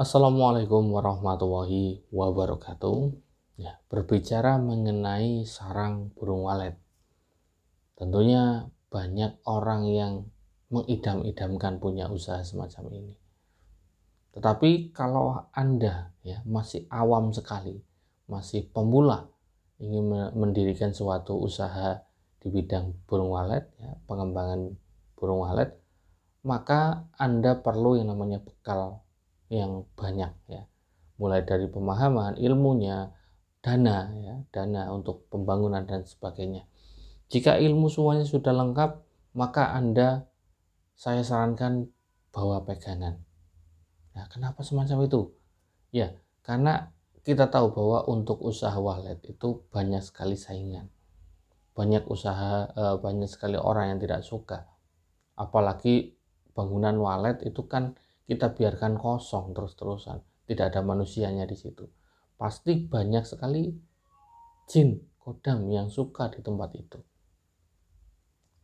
Assalamualaikum warahmatullahi wabarakatuh. Ya, berbicara mengenai sarang burung walet. Tentunya banyak orang yang mengidam-idamkan punya usaha semacam ini. Tetapi kalau Anda ya masih awam sekali, masih pemula ingin mendirikan suatu usaha di bidang burung walet, ya, pengembangan burung walet, maka Anda perlu yang namanya bekal yang banyak ya. Mulai dari pemahaman, ilmunya, dana ya, dana untuk pembangunan dan sebagainya. Jika ilmu semuanya sudah lengkap, maka Anda saya sarankan bawa pegangan. Nah, kenapa semacam itu? Ya, karena kita tahu bahwa untuk usaha wallet itu banyak sekali saingan. Banyak usaha eh, banyak sekali orang yang tidak suka. Apalagi bangunan wallet itu kan kita biarkan kosong terus-terusan, tidak ada manusianya di situ. Pasti banyak sekali jin kodam yang suka di tempat itu.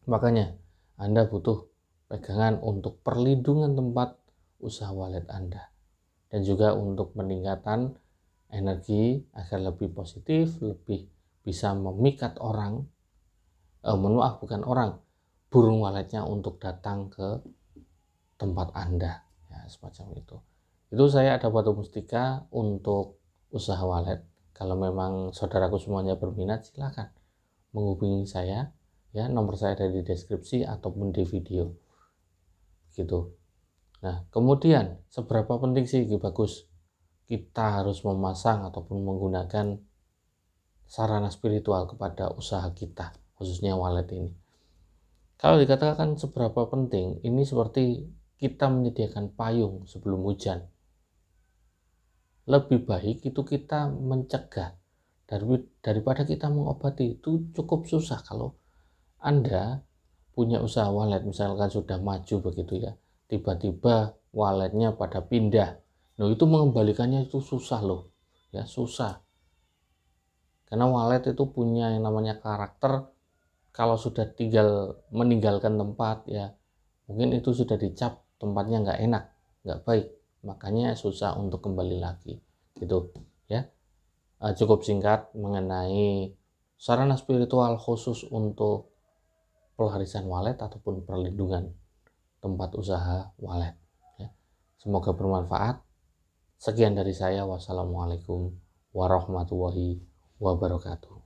Makanya Anda butuh pegangan untuk perlindungan tempat usaha walet Anda dan juga untuk peningkatan energi agar lebih positif, lebih bisa memikat orang, eh, menuah bukan orang, burung waletnya untuk datang ke tempat Anda ya semacam itu itu saya ada batu mustika untuk usaha walet kalau memang saudaraku semuanya berminat silahkan menghubungi saya ya nomor saya ada di deskripsi ataupun di video gitu nah kemudian seberapa penting sih bagus kita harus memasang ataupun menggunakan sarana spiritual kepada usaha kita, khususnya wallet ini. Kalau dikatakan seberapa penting, ini seperti kita menyediakan payung sebelum hujan. Lebih baik itu kita mencegah daripada kita mengobati itu cukup susah kalau Anda punya usaha walet misalkan sudah maju begitu ya tiba-tiba waletnya pada pindah nah itu mengembalikannya itu susah loh ya susah karena walet itu punya yang namanya karakter kalau sudah tinggal meninggalkan tempat ya mungkin itu sudah dicap tempatnya nggak enak, nggak baik, makanya susah untuk kembali lagi. Gitu ya. Eh, cukup singkat mengenai sarana spiritual khusus untuk pelarisan walet ataupun perlindungan tempat usaha walet. Ya. Semoga bermanfaat. Sekian dari saya. Wassalamualaikum warahmatullahi wabarakatuh.